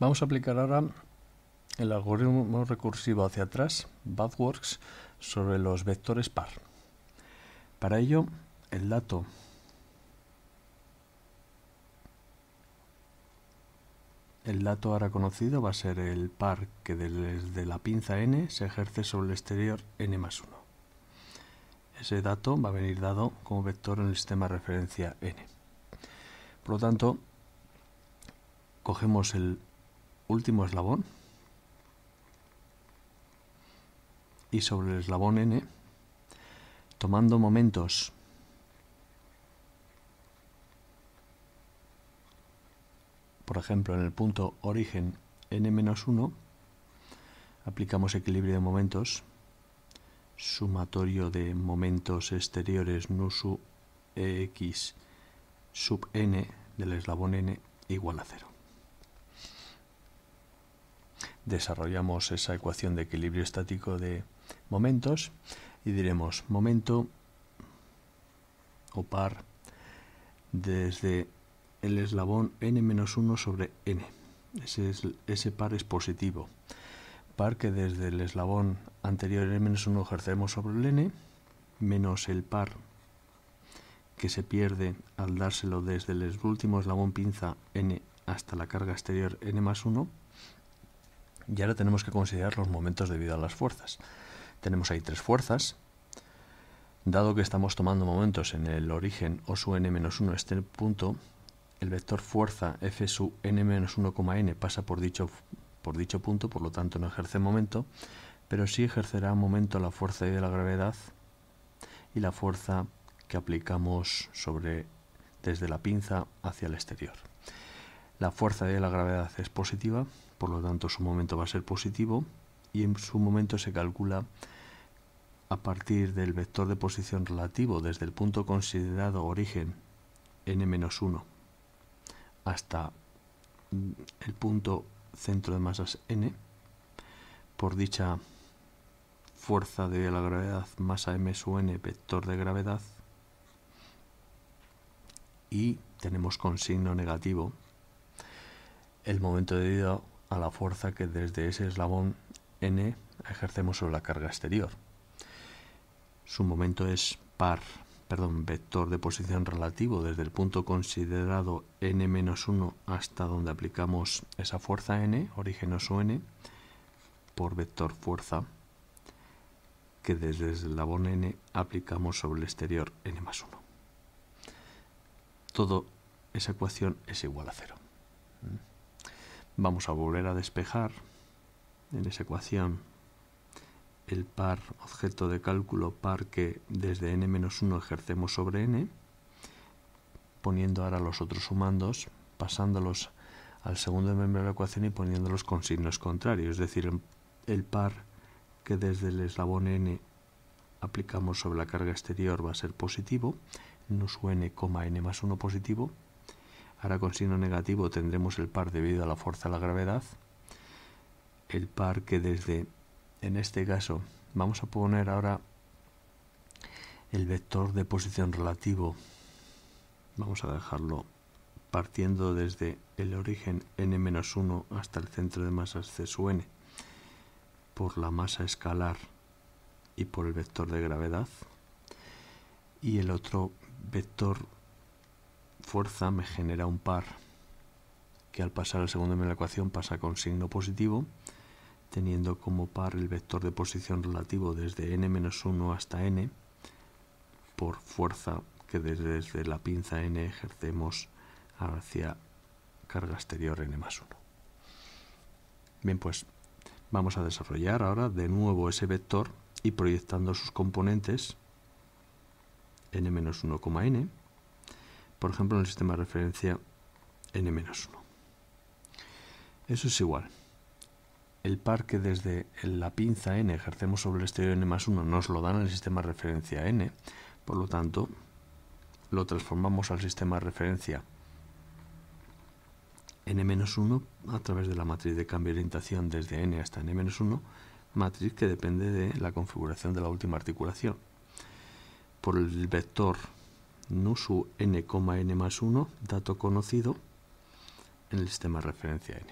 Vamos a aplicar ahora el algoritmo recursivo hacia atrás, BadWorks, sobre los vectores par. Para ello, el dato El dato ahora conocido va a ser el par que desde la pinza n se ejerce sobre el exterior n más 1. Ese dato va a venir dado como vector en el sistema de referencia n. Por lo tanto, cogemos el último eslabón y sobre el eslabón n, tomando momentos por ejemplo en el punto origen n-1, aplicamos equilibrio de momentos, sumatorio de momentos exteriores nu sub x e, sub n del eslabón n igual a 0 desarrollamos esa ecuación de equilibrio estático de momentos y diremos momento o par desde el eslabón n-1 sobre n. Ese, ese par es positivo. Par que desde el eslabón anterior n-1 ejercemos sobre el n, menos el par que se pierde al dárselo desde el último eslabón pinza n hasta la carga exterior n 1, y ahora tenemos que considerar los momentos debido a las fuerzas. Tenemos ahí tres fuerzas. Dado que estamos tomando momentos en el origen o su n-1 este punto, el vector fuerza f su n n pasa por dicho, por dicho punto, por lo tanto no ejerce momento, pero sí ejercerá momento la fuerza de la gravedad y la fuerza que aplicamos sobre desde la pinza hacia el exterior. La fuerza de la gravedad es positiva, por lo tanto su momento va a ser positivo y en su momento se calcula a partir del vector de posición relativo desde el punto considerado origen n-1 hasta el punto centro de masas n por dicha fuerza de la gravedad masa m sub n vector de gravedad y tenemos con signo negativo el momento debido a la fuerza que desde ese eslabón N ejercemos sobre la carga exterior. Su momento es par, perdón, vector de posición relativo desde el punto considerado n-1 hasta donde aplicamos esa fuerza n, origen su n, por vector fuerza que desde el eslabón n aplicamos sobre el exterior n 1. Todo esa ecuación es igual a 0. Vamos a volver a despejar en esa ecuación el par objeto de cálculo par que desde n-1 ejercemos sobre n, poniendo ahora los otros sumandos, pasándolos al segundo miembro de la ecuación y poniéndolos con signos contrarios, es decir, el par que desde el eslabón n aplicamos sobre la carga exterior va a ser positivo, nos n, n más 1 positivo, Ahora con signo negativo tendremos el par debido a la fuerza de la gravedad. El par que desde, en este caso, vamos a poner ahora el vector de posición relativo. Vamos a dejarlo partiendo desde el origen n-1 hasta el centro de masas C sub n por la masa escalar y por el vector de gravedad. Y el otro vector fuerza me genera un par que al pasar al segundo de la ecuación pasa con signo positivo, teniendo como par el vector de posición relativo desde n-1 hasta n, por fuerza que desde la pinza n ejercemos hacia carga exterior n más 1. Bien, pues vamos a desarrollar ahora de nuevo ese vector y proyectando sus componentes n 1 n por ejemplo en el sistema de referencia n-1. Eso es igual. El par que desde la pinza n ejercemos sobre el exterior n 1 nos lo dan en el sistema de referencia n, por lo tanto lo transformamos al sistema de referencia n-1 a través de la matriz de cambio de orientación desde n hasta n-1, matriz que depende de la configuración de la última articulación. Por el vector su n, n más 1, dato conocido en el sistema de referencia n.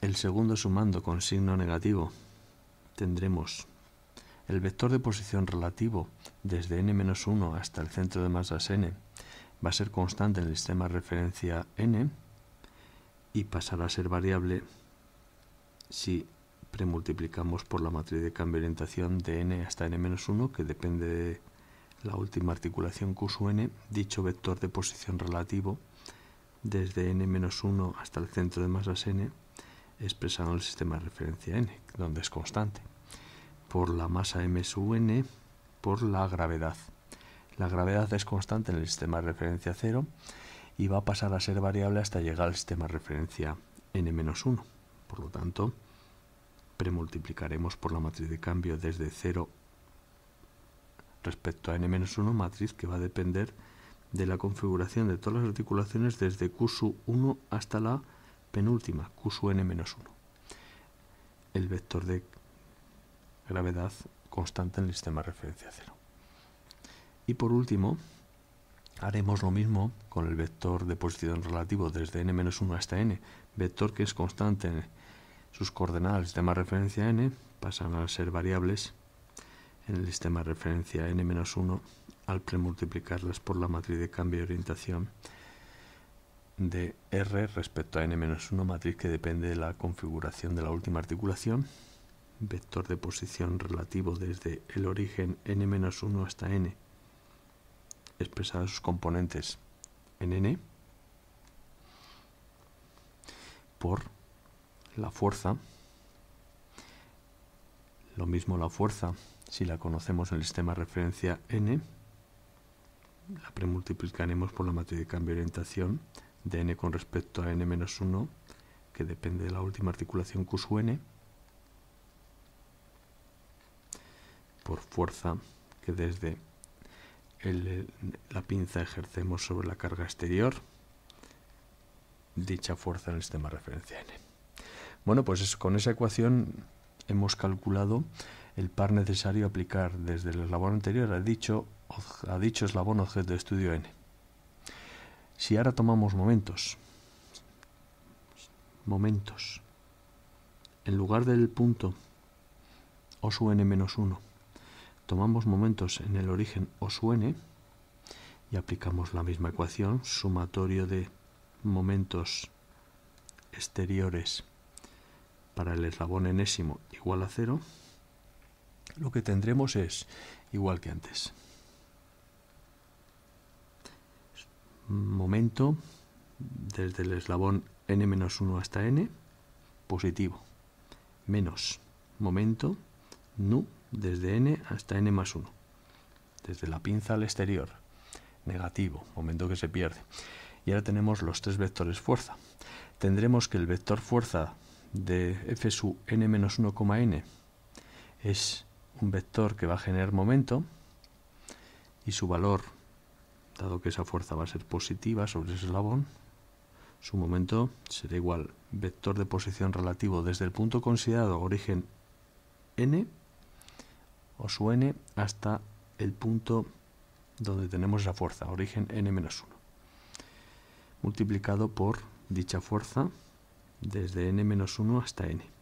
El segundo sumando con signo negativo tendremos el vector de posición relativo desde n-1 hasta el centro de masas n va a ser constante en el sistema de referencia n y pasará a ser variable si premultiplicamos por la matriz de cambio de orientación de n hasta n-1 que depende de la última articulación Q n, dicho vector de posición relativo, desde n-1 hasta el centro de masas n, expresado en el sistema de referencia n, donde es constante, por la masa m sub n, por la gravedad. La gravedad es constante en el sistema de referencia 0 y va a pasar a ser variable hasta llegar al sistema de referencia n-1. Por lo tanto, premultiplicaremos por la matriz de cambio desde 0 respecto a n-1 matriz que va a depender de la configuración de todas las articulaciones desde Q 1 hasta la penúltima, qn 1 El vector de gravedad constante en el sistema de referencia 0. Y por último, haremos lo mismo con el vector de posición relativo desde n-1 hasta n, vector que es constante en sus coordenadas del sistema de referencia n, pasan a ser variables en el sistema de referencia n-1 al premultiplicarlas por la matriz de cambio de orientación de R respecto a n-1 matriz que depende de la configuración de la última articulación, vector de posición relativo desde el origen n-1 hasta n, expresada sus componentes en n, por la fuerza, lo mismo la fuerza si la conocemos en el sistema de referencia n, la premultiplicaremos por la matriz de cambio de orientación de n con respecto a n-1, que depende de la última articulación q sub n, por fuerza que desde la pinza ejercemos sobre la carga exterior, dicha fuerza en el sistema de referencia n. Bueno, pues con esa ecuación hemos calculado el par necesario aplicar desde el eslabón anterior a dicho, dicho eslabón objeto de estudio n. Si ahora tomamos momentos, momentos, en lugar del punto o su n menos 1, tomamos momentos en el origen o su n y aplicamos la misma ecuación, sumatorio de momentos exteriores para el eslabón enésimo igual a 0, lo que tendremos es igual que antes. Momento desde el eslabón n-1 hasta n, positivo. Menos momento nu desde n hasta n más 1. Desde la pinza al exterior, negativo, momento que se pierde. Y ahora tenemos los tres vectores fuerza. Tendremos que el vector fuerza de f sub n menos n es vector que va a generar momento y su valor, dado que esa fuerza va a ser positiva sobre ese eslabón, su momento será igual vector de posición relativo desde el punto considerado origen n o su n hasta el punto donde tenemos esa fuerza, origen n-1, multiplicado por dicha fuerza desde n-1 hasta n.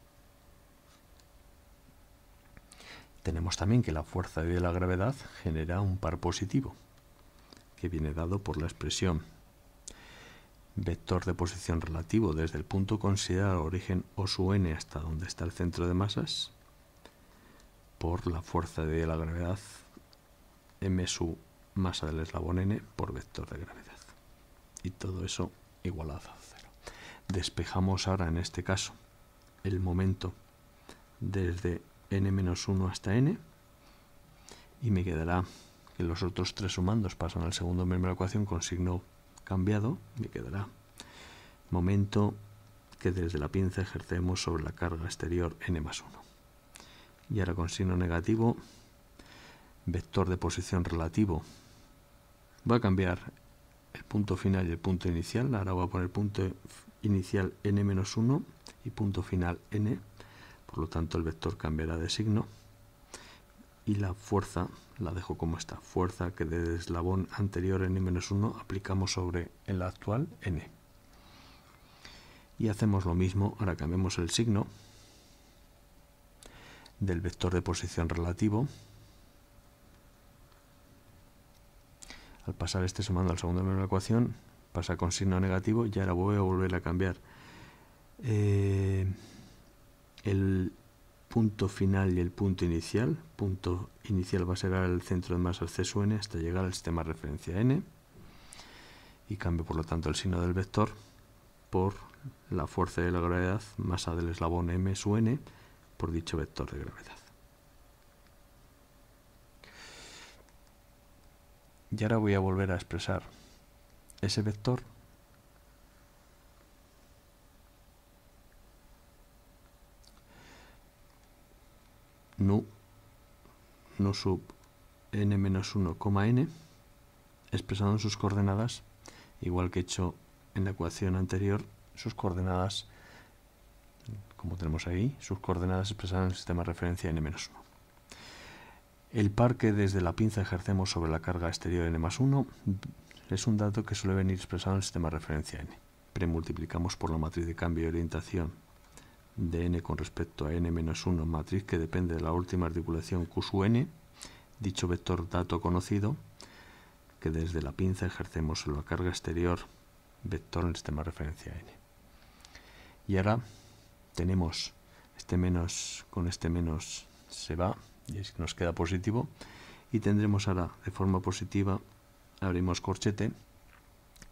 Tenemos también que la fuerza de la gravedad genera un par positivo, que viene dado por la expresión vector de posición relativo desde el punto considerado origen o su n hasta donde está el centro de masas por la fuerza de la gravedad m su masa del eslabón n por vector de gravedad y todo eso igualado a cero despejamos ahora en este caso el momento desde n-1 hasta n y me quedará que los otros tres sumandos pasan al segundo miembro de la ecuación con signo cambiado, me quedará momento que desde la pinza ejercemos sobre la carga exterior n más 1. Y ahora con signo negativo, vector de posición relativo va a cambiar el punto final y el punto inicial, ahora voy a poner punto inicial n-1 y punto final n por lo tanto, el vector cambiará de signo y la fuerza la dejo como está. Fuerza que de eslabón anterior en n-1 aplicamos sobre el actual n. E. Y hacemos lo mismo, ahora cambiamos el signo del vector de posición relativo. Al pasar este sumando al segundo menos de la ecuación, pasa con signo negativo y ahora voy a volver a cambiar. Eh, el punto final y el punto inicial. Punto inicial va a ser el centro de masa sub n hasta llegar al sistema de referencia N. Y cambio por lo tanto el signo del vector por la fuerza de la gravedad, masa del eslabón M su N, por dicho vector de gravedad. Y ahora voy a volver a expresar ese vector nu nu sub n 1 n expresado en sus coordenadas, igual que he hecho en la ecuación anterior, sus coordenadas, como tenemos ahí, sus coordenadas expresadas en el sistema de referencia n-1. El par que desde la pinza ejercemos sobre la carga exterior n-1 es un dato que suele venir expresado en el sistema de referencia n. Premultiplicamos por la matriz de cambio de orientación de n con respecto a n 1 matriz que depende de la última articulación q sub n, dicho vector dato conocido, que desde la pinza ejercemos sobre la carga exterior vector en el sistema de referencia n. Y ahora tenemos este menos con este menos se va y nos queda positivo y tendremos ahora de forma positiva abrimos corchete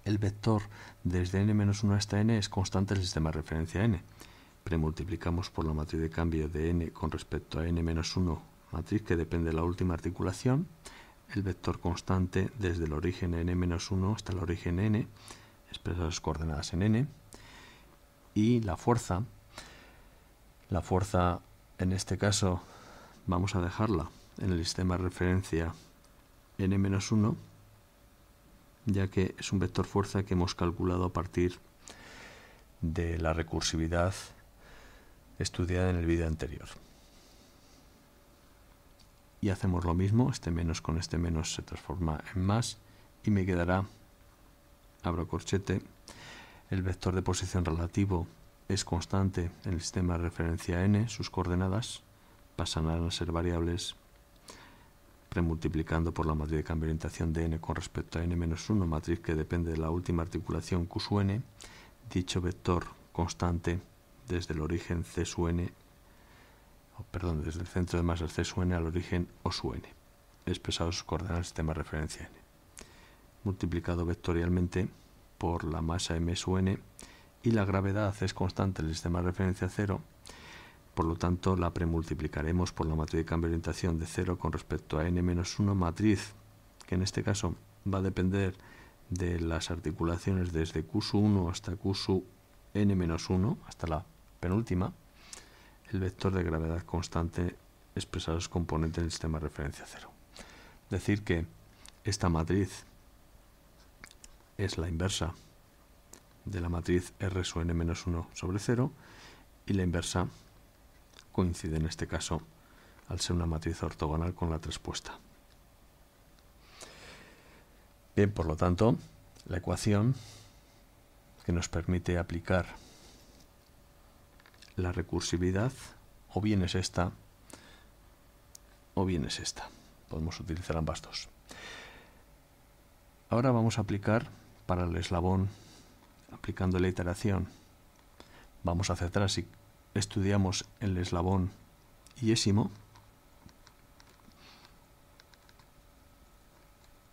el vector desde n 1 hasta n es constante en el sistema de referencia n multiplicamos por la matriz de cambio de n con respecto a n-1, matriz que depende de la última articulación, el vector constante desde el origen n-1 hasta el origen n, expresado las coordenadas en n, y la fuerza, la fuerza en este caso vamos a dejarla en el sistema de referencia n-1, ya que es un vector fuerza que hemos calculado a partir de la recursividad estudiada en el vídeo anterior. Y hacemos lo mismo, este menos con este menos se transforma en más y me quedará, abro corchete, el vector de posición relativo es constante en el sistema de referencia n, sus coordenadas pasan a ser variables premultiplicando por la matriz de cambio de orientación de n con respecto a n-1, matriz que depende de la última articulación q n, dicho vector constante desde el origen o perdón, desde el centro de masa masas CSUN al origen O OSUN, expresados coordenadas del sistema de referencia N, multiplicado vectorialmente por la masa m n y la gravedad es constante en el sistema de referencia 0, por lo tanto la premultiplicaremos por la matriz de cambio de orientación de 0 con respecto a n-1 matriz, que en este caso va a depender de las articulaciones desde q 1 hasta QSU n-1, hasta la penúltima, el vector de gravedad constante expresado es componente del sistema de referencia cero. Decir que esta matriz es la inversa de la matriz R sub n-1 sobre 0 y la inversa coincide en este caso al ser una matriz ortogonal con la traspuesta. Bien, por lo tanto, la ecuación que nos permite aplicar la recursividad o bien es esta o bien es esta. Podemos utilizar ambas dos. Ahora vamos a aplicar para el eslabón, aplicando la iteración. Vamos hacia atrás y estudiamos el eslabón yésimo.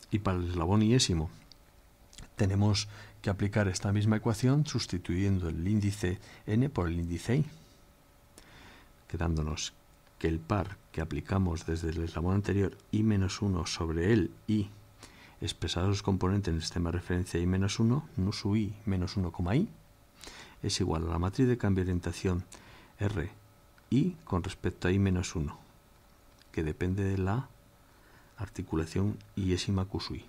Y para el eslabón yésimo tenemos aplicar esta misma ecuación sustituyendo el índice n por el índice i, quedándonos que el par que aplicamos desde el eslabón anterior i menos 1 sobre el i expresado los componentes en el sistema de referencia i menos 1, nu sub i menos 1, i, es igual a la matriz de cambio de orientación r i con respecto a i menos 1, que depende de la articulación iésima q i.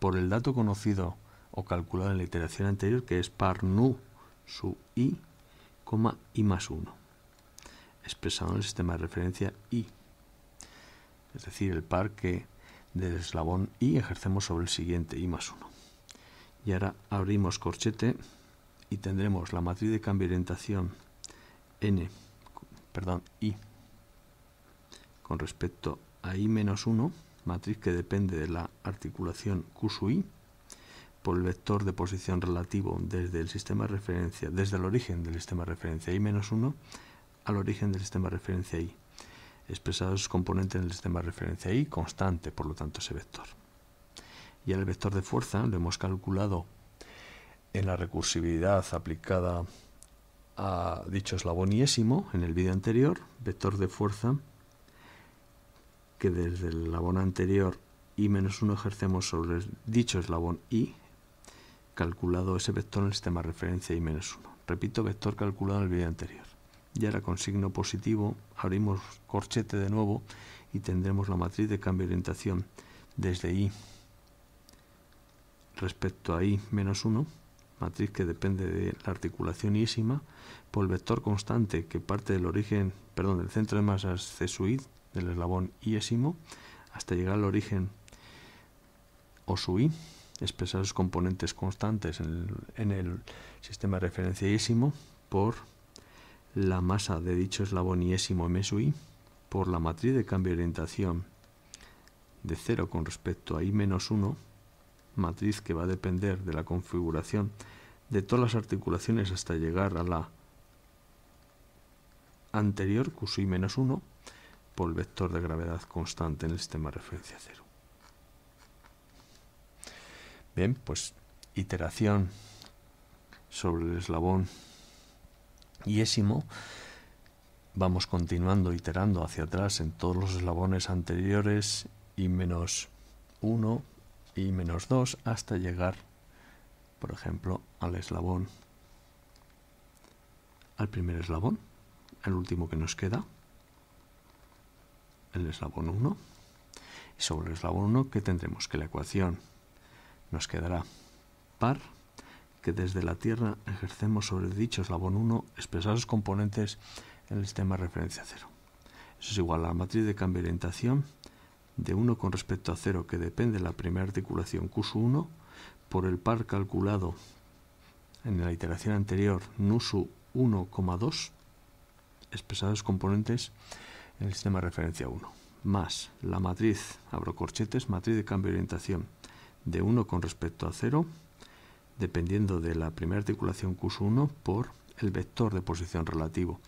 Por el dato conocido o calculado en la iteración anterior, que es par nu sub i, i más 1, expresado en el sistema de referencia i, es decir, el par que del eslabón i ejercemos sobre el siguiente i más 1. Y ahora abrimos corchete y tendremos la matriz de cambio de orientación n, perdón, i con respecto a i menos 1, matriz que depende de la articulación q sub i, por el vector de posición relativo desde el sistema de referencia, desde el origen del sistema de referencia i-1 al origen del sistema de referencia i, expresado sus componentes en el sistema de referencia i constante, por lo tanto ese vector. Y el vector de fuerza lo hemos calculado en la recursividad aplicada a dicho eslabón yésimo, en el vídeo anterior, vector de fuerza que desde el eslabón anterior i-1 ejercemos sobre dicho eslabón i calculado ese vector en el sistema de referencia i menos 1. Repito, vector calculado en el vídeo anterior. Y ahora con signo positivo abrimos corchete de nuevo y tendremos la matriz de cambio de orientación desde i respecto a i menos 1, matriz que depende de la articulación i-ésima por el vector constante que parte del origen, perdón, del centro de masas C sub i, del eslabón iésimo, hasta llegar al origen o sub i, expresar los componentes constantes en el, sistema de sistema referenciadísimo por la masa de dicho eslabón iésimo MSUI por la matriz de cambio de orientación de 0 con respecto a I-1, matriz que va a depender de la configuración de todas las articulaciones hasta llegar a la anterior, menos 1 por el vector de gravedad constante en el sistema de referencia 0. Bien, pues iteración sobre el eslabón yésimo. Vamos continuando iterando hacia atrás en todos los eslabones anteriores y menos 1 y menos 2 hasta llegar, por ejemplo, al eslabón, al primer eslabón, el último que nos queda, el eslabón 1. Y sobre el eslabón 1, ¿qué tendremos? Que la ecuación nos quedará par que desde la Tierra ejercemos sobre dicho eslabón 1 expresados componentes en el sistema de referencia 0. Eso es igual a la matriz de cambio de orientación de 1 con respecto a 0 que depende de la primera articulación q 1 por el par calculado en la iteración anterior NUSU 1,2 expresados componentes en el sistema de referencia 1 más la matriz, abro corchetes, matriz de cambio de orientación de 1 con respecto a 0, dependiendo de la primera articulación Q1 por el vector de posición relativo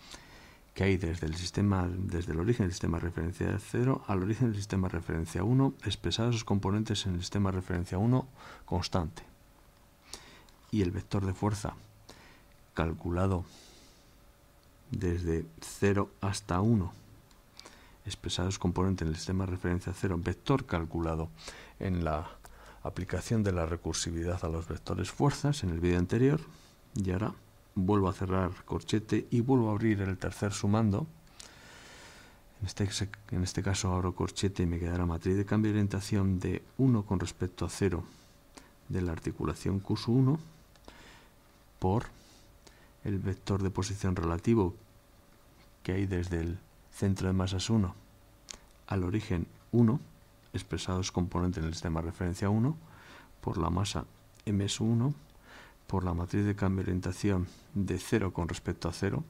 que hay desde el sistema desde el origen del sistema de referencia 0 al origen del sistema de referencia 1 expresados sus componentes en el sistema de referencia 1 constante y el vector de fuerza calculado desde 0 hasta 1 expresados componentes en el sistema de referencia 0 vector calculado en la aplicación de la recursividad a los vectores fuerzas en el vídeo anterior y ahora vuelvo a cerrar corchete y vuelvo a abrir el tercer sumando en este, en este caso abro corchete y me quedará matriz de cambio de orientación de 1 con respecto a 0 de la articulación Q1 por el vector de posición relativo que hay desde el centro de masas 1 al origen 1 expresados componente en el sistema referencia 1 por la masa MS1 por la matriz de cambio de orientación de 0 con respecto a 0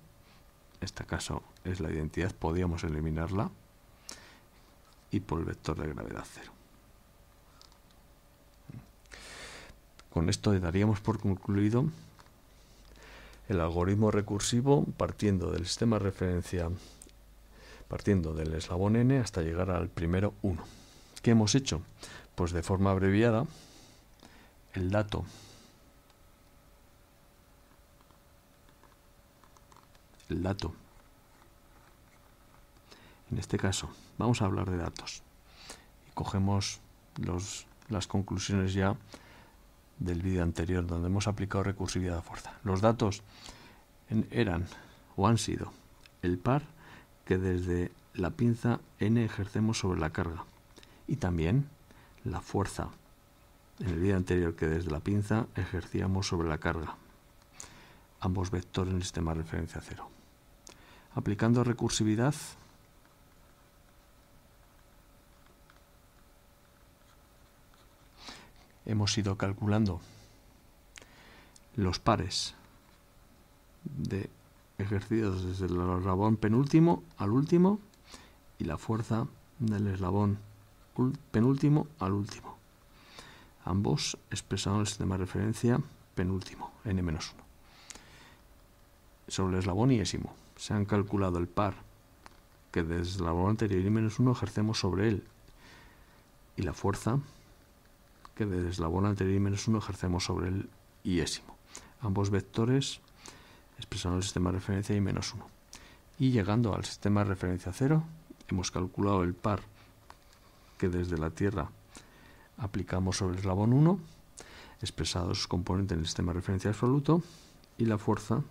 en este caso es la identidad, podríamos eliminarla y por el vector de gravedad 0 con esto daríamos por concluido el algoritmo recursivo partiendo del sistema de referencia partiendo del eslabón n hasta llegar al primero 1. ¿Qué hemos hecho? Pues de forma abreviada, el dato el dato. En este caso, vamos a hablar de datos. Y cogemos las conclusiones ya del vídeo anterior, donde hemos aplicado recursividad a fuerza. Los datos eran o han sido el par que desde la pinza n ejercemos sobre la carga y también la fuerza en el día anterior que desde la pinza ejercíamos sobre la carga, ambos vectores en el sistema de referencia cero. Aplicando recursividad, hemos ido calculando los pares de ejercidos desde el eslabón penúltimo al último y la fuerza del eslabón penúltimo al último. Ambos en el sistema de referencia penúltimo, n-1. Sobre el eslabón yésimo. se han calculado el par que desde el eslabón anterior y menos 1 ejercemos sobre él y la fuerza que desde el eslabón anterior y menos 1 ejercemos sobre el yésimo. Ambos vectores en el sistema de referencia y menos 1. Y llegando al sistema de referencia 0, hemos calculado el par que desde la Tierra aplicamos sobre el eslabón 1, expresados sus componentes en el sistema de referencia absoluto, y la fuerza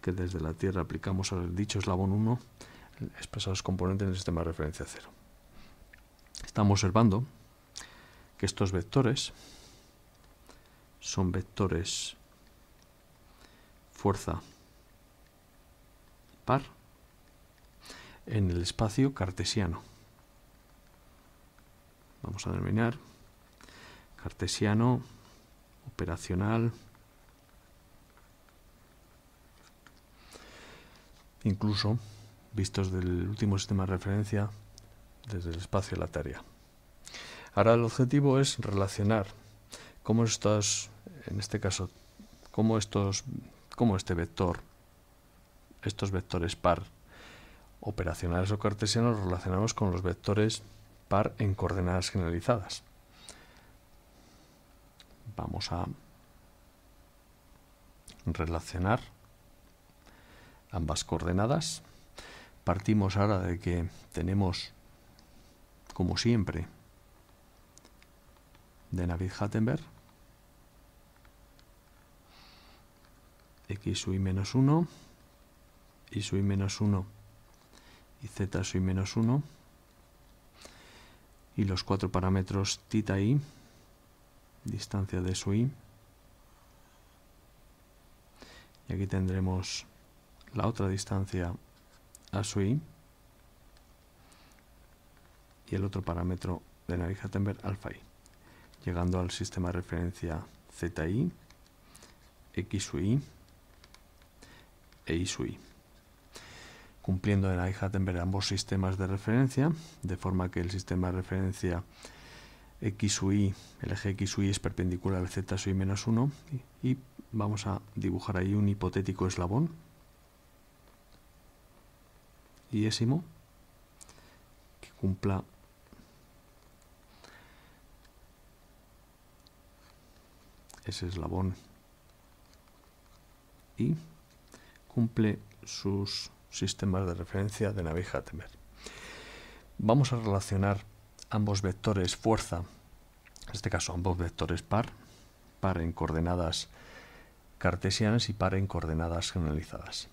que desde la Tierra aplicamos sobre el dicho eslabón 1, expresados componentes en el sistema de referencia 0. Estamos observando que estos vectores son vectores fuerza par en el espacio cartesiano vamos a denominar cartesiano, operacional, incluso vistos del último sistema de referencia desde el espacio de la tarea. Ahora el objetivo es relacionar cómo estos, en este caso, cómo estos, cómo este vector, estos vectores par operacionales o cartesianos relacionamos con los vectores en coordenadas generalizadas. Vamos a relacionar ambas coordenadas. Partimos ahora de que tenemos, como siempre, de Navid Hattenberg, x sub i menos 1, y sub i menos 1 y z sub i menos 1 y los cuatro parámetros tita i, distancia de su i. Y aquí tendremos la otra distancia a su y el otro parámetro de nariz hattenberg alfa i, llegando al sistema de referencia z i e i e i cumpliendo en ver ambos sistemas de referencia, de forma que el sistema de referencia XUI, el eje XUI es perpendicular al z menos 1 y vamos a dibujar ahí un hipotético eslabón y que cumpla ese eslabón y cumple sus sistemas de referencia de navija Temer. Vamos a relacionar ambos vectores fuerza, en este caso ambos vectores par, par en coordenadas cartesianas y par en coordenadas generalizadas.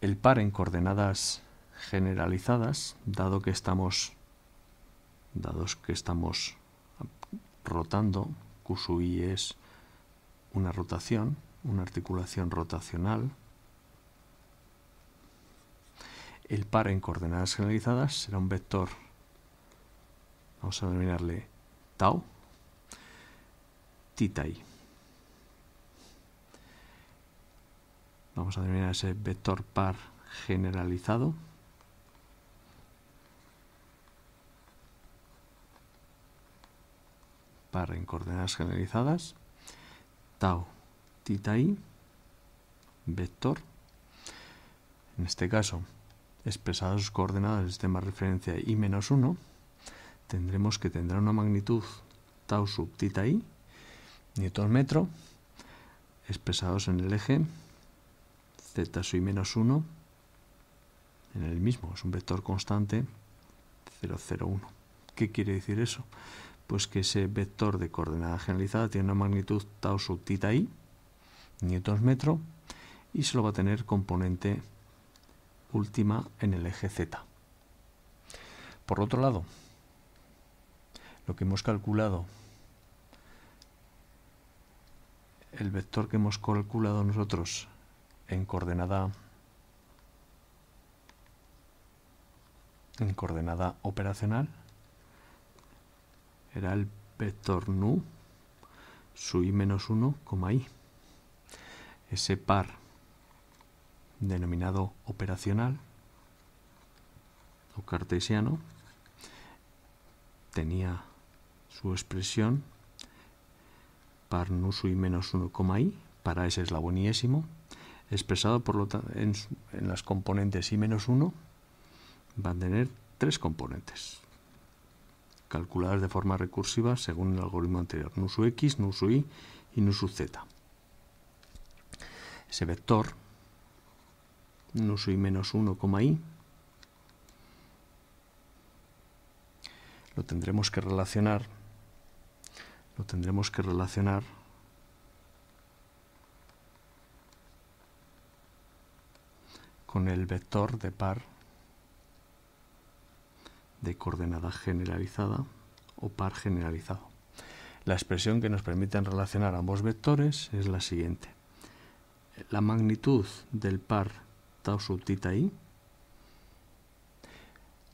El par en coordenadas generalizadas, dado que estamos dados que estamos rotando, Q sub i es una rotación, una articulación rotacional, el par en coordenadas generalizadas será un vector, vamos a denominarle tau, ...tita i. Vamos a denominar ese vector par generalizado. Par en coordenadas generalizadas. Tau, tita i, vector. En este caso, expresados sus coordenadas del sistema de referencia i menos 1, tendremos que tendrá una magnitud tau sub tita i, newton metro, expresados en el eje z sub i menos 1, en el mismo, es un vector constante 0, 0, 1. ¿Qué quiere decir eso? Pues que ese vector de coordenada generalizada tiene una magnitud tau sub tita i, newton metro, y solo va a tener componente última en el eje Z. Por otro lado, lo que hemos calculado, el vector que hemos calculado nosotros en coordenada en coordenada operacional era el vector nu su i menos 1, i. Ese par denominado operacional o cartesiano, tenía su expresión par nu i menos 1, i, para ese la expresado por lo en, las componentes i menos 1, van a tener tres componentes, calculadas de forma recursiva según el algoritmo anterior, nu x, nu y y z. Ese vector no soy menos 1, i. Lo tendremos que relacionar. Lo tendremos que relacionar. con el vector de par de coordenada generalizada o par generalizado. La expresión que nos permite relacionar ambos vectores es la siguiente. La magnitud del par tau sub tita i,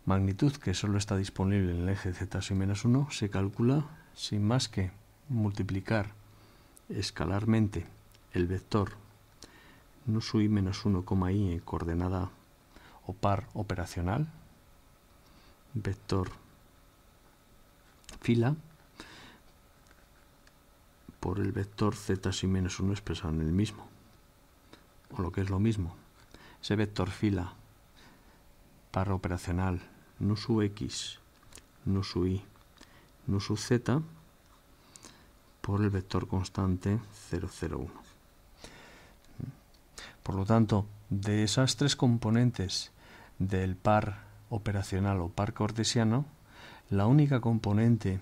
magnitud que solo está disponible en el eje z menos 1, se calcula sin más que multiplicar escalarmente el vector no sub i menos 1, i en coordenada o par operacional, vector fila, por el vector z y menos 1 expresado en el mismo, o lo que es lo mismo, se vector fila par operacional, su X, su Y, su Z por el vector constante 001. Por lo tanto, de esas tres componentes del par operacional o par cortesiano, la única componente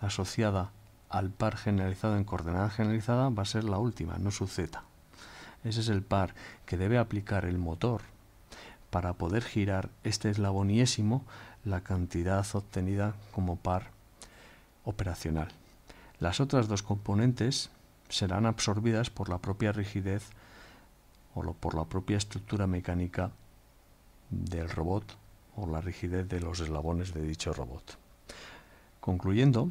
asociada al par generalizado en coordenada generalizada va a ser la última, no su z. Ese es el par que debe aplicar el motor para poder girar este eslaboniésimo la cantidad obtenida como par operacional. Las otras dos componentes serán absorbidas por la propia rigidez o por la propia estructura mecánica del robot o la rigidez de los eslabones de dicho robot. Concluyendo,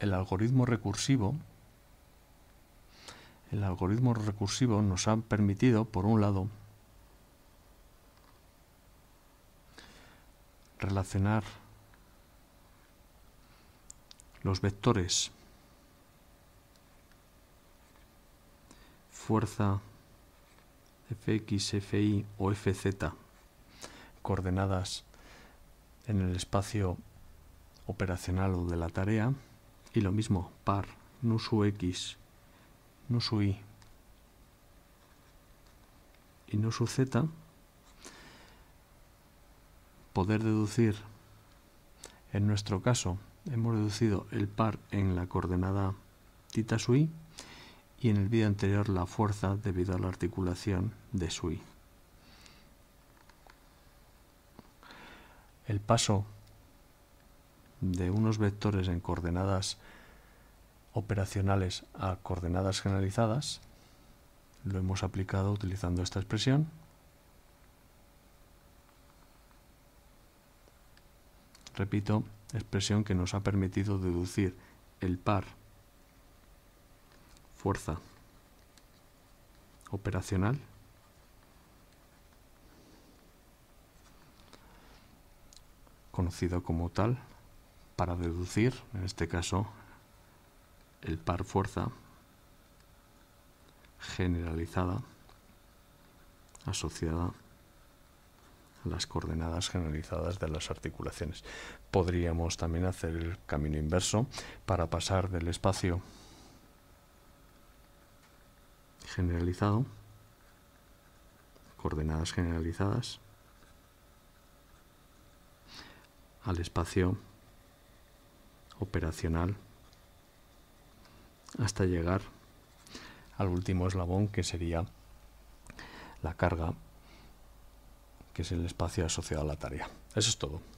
el algoritmo recursivo el algoritmo recursivo nos ha permitido, por un lado, relacionar los vectores fuerza fx, fi o fz coordenadas en el espacio operacional o de la tarea y lo mismo par nus su I y SU Z, poder deducir, en nuestro caso, hemos deducido el par en la coordenada TITA su i y en el vídeo anterior la fuerza debido a la articulación de su i. El paso de unos vectores en coordenadas operacionales a coordenadas generalizadas, lo hemos aplicado utilizando esta expresión. Repito, expresión que nos ha permitido deducir el par fuerza operacional conocido como tal para deducir, en este caso, el par fuerza generalizada asociada a las coordenadas generalizadas de las articulaciones. Podríamos también hacer el camino inverso para pasar del espacio generalizado, coordenadas generalizadas, al espacio operacional hasta llegar al último eslabón que sería la carga, que es el espacio asociado a la tarea. Eso es todo.